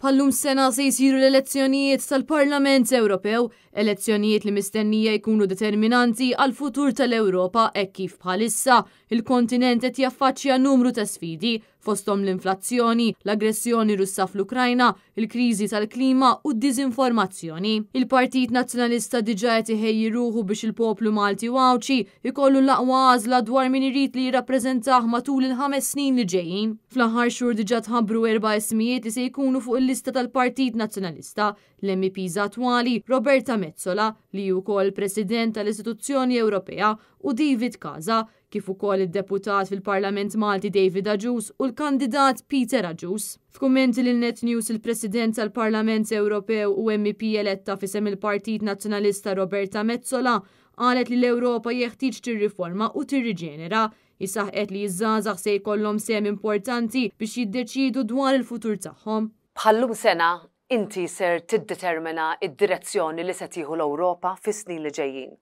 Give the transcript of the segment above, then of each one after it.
Pallum sena se jisiru l-elezzjonijiet tal-Parlament Ewropew, elezzjonijiet li mistennija jkunu determinanti għal futur tal-Ewropa e kif bħalissa il-kontinent qed jaffaċċja numru ta' sfidi fostom l-inflazzjoni, l-aggressjoni russa fl-Ukrajna, il-kriżi tal-klima u d-dizinformazzjoni. Il-Partit Nazzjonalista diġa qed ruħu biex il-poplu Malti wawċi ikollu laqwa għazla għażla dwar min irid li jirrappreżentah matul il-ħames snin li ġejjin. Fl-aħħar xhur diġa tħabbru erba' ismijiet li se jkunu fuq il-lista tal-Partit Nazzjonalista, l-MPs attwali Roberta Mezzola li wkoll President tal-Istituzzjoni Ewropea u David Kaza kif ukoll id-deputat fil-Parlament Malti David Aġus u l-kandidat Peter Aġus. F'kummenti lil Net News il-President tal-Parlament Ewropew u MP eletta fisem il-Partit Nazzjonalista Roberta Mezzola qalet li l-Ewropa jeħtieġ tir-riforma u tir-riġenera jisaħqet li jizzazax se jkollhom sem importanti biex jiddeċidu dwar il-futur tagħhom. Bħallum sena inti ser tiddetermina id-direzzjoni li se l-Ewropa fis-snin li ġejjin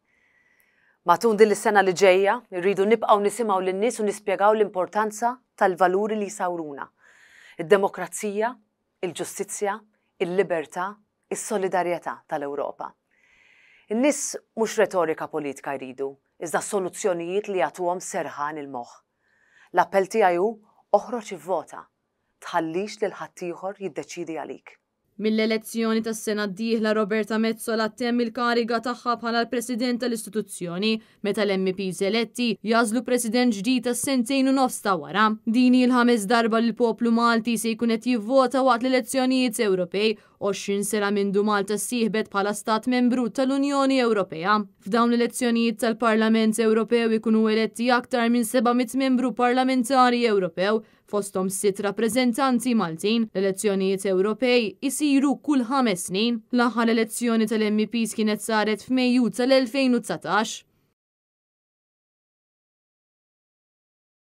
Matun din is-sena li ġejja, rridu nibqgħu nisimgħu lin-nies u nispjegaw l-importanza tal-valuri li jsawruna. Id-demokrazija, il-ġustizzja, il-libertà, is-solidarjetà tal-Ewropa. In-nies mhux retorika politika jridu, iżda soluzzjonijiet li jagħtuhom serħan il-moħħ. L-appell tiegħu oħroġ ivvota, tħallix lil ħaddieħor jiddeċidi għalik. Mill-elezzjoni tas sena d-dieħla Roberta Mezzola temm il-kariga tagħha bħala l-President tal-istituzzjoni meta l mp eletti jażlu President ġdid tas sentejn u nofs ta' wara. Dini l-ħames darba l poplu Malti se jkun qed jivvota waqt l-elezzjonijiet Ewropej 20 sena mindu Malta sieħbet bħala stat membru tal-Unjoni Ewropea. F'dawn l-elezzjonijiet tal-Parlament Ewropew ikunu eletti aktar minn 700 membru parlamentari Ewropew fostom sit rappreżentanti Maltin, l-elezzjonijiet Ewropej isiru kull ħames snin. L-aħħar elezzjoni tal-MPs kienet saret f'Mejju tal-2019.